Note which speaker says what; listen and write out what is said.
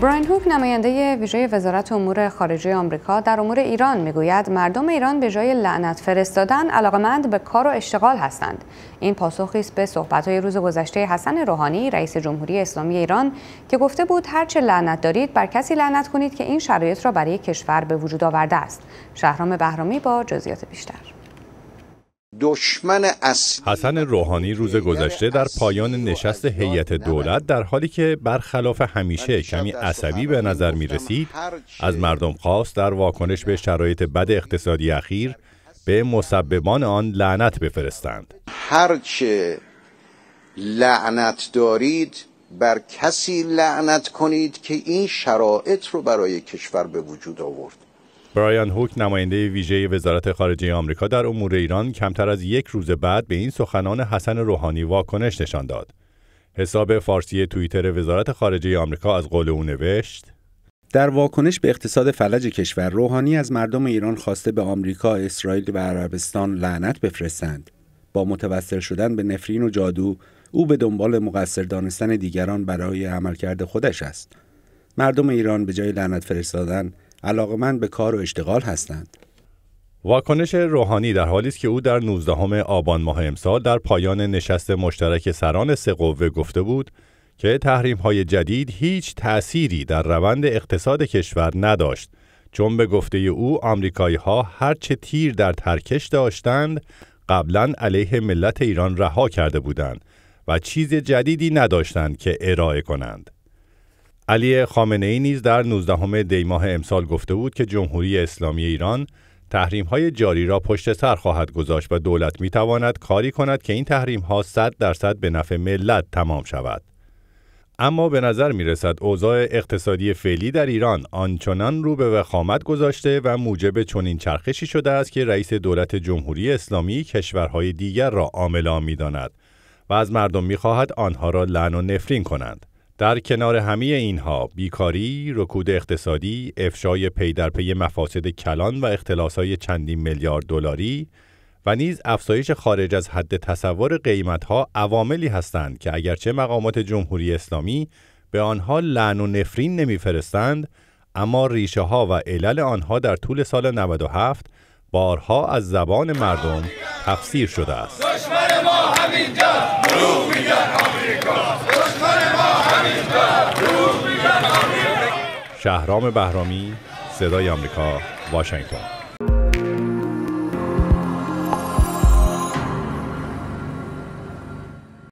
Speaker 1: براین هوک نماینده ویژه وزارت امور خارجه آمریکا در امور ایران میگوید مردم ایران به جای لعنت فرستادن علاقمند به کار و اشتغال هستند این پاسخی است به صحبت‌های روز گذشته حسن روحانی رئیس جمهوری اسلامی ایران که گفته بود هرچه لعنت دارید بر کسی لعنت کنید که این شرایط را برای کشور به وجود آورده است شهرام بهرامی با جزئیات بیشتر
Speaker 2: دشمن اصلی حسن روحانی روز گذشته در پایان نشست هیئت دولت در حالی که برخلاف همیشه کمی عصبی به نظر می رسید از مردم خواست در واکنش به شرایط بد اقتصادی اخیر به مسببان آن لعنت بفرستند
Speaker 3: هرچه لعنت دارید بر کسی لعنت کنید که این شرایط رو برای کشور به وجود آورد
Speaker 2: برایان هوک نماینده ویژه وزارت خارجه آمریکا در امور ایران کمتر از یک روز بعد به این سخنان حسن روحانی واکنش نشان داد. حساب فارسی توییتر وزارت خارجه آمریکا از قول او
Speaker 3: نوشت در واکنش به اقتصاد فلج کشور روحانی از مردم ایران خواسته به آمریکا، اسرائیل و عربستان لعنت بفرستند. با متوسل شدن به نفرین و جادو او به دنبال مقصر دانستن دیگران برای عملکرد خودش است. مردم ایران به جای لعنت فرستادن من به کار و اشتغال هستند.
Speaker 2: واکنش روحانی در حالی است که او در 19 آبان ماه امسال در پایان نشست مشترک سران سه قوه گفته بود که تحریم های جدید هیچ تأثیری در روند اقتصاد کشور نداشت چون به گفته او آمریکایی ها هرچه تیر در ترکش داشتند قبلا علیه ملت ایران رها کرده بودند و چیز جدیدی نداشتند که ارائه کنند. علی خامنه ای نیز در 19 دی ماه امسال گفته بود که جمهوری اسلامی ایران تحریم های جاری را پشت سر خواهد گذاشت و دولت می تواند کاری کند که این تحریم ها 100 درصد به نفع ملت تمام شود. اما به نظر می رسد اوضاع اقتصادی فعلی در ایران آنچنان رو به وخامت گذاشته و موجب چنین چرخشی شده است که رئیس دولت جمهوری اسلامی کشورهای دیگر را عامل آن داند و از مردم می خواهد آنها را لعن و نفرین کنند. در کنار همه اینها بیکاری، رکود اقتصادی، افشای پی در پی مفاسد کلان و های چندین میلیارد دلاری و نیز افزایش خارج از حد تصور قیمتها عواملی هستند که اگرچه مقامات جمهوری اسلامی به آنها لعن و نفرین نمیفرستند اما ریشه ها و علل آنها در طول سال 97 بارها از زبان مردم تفسیر شده است. شهرام بهرامی صدای آمریکا واشنگتن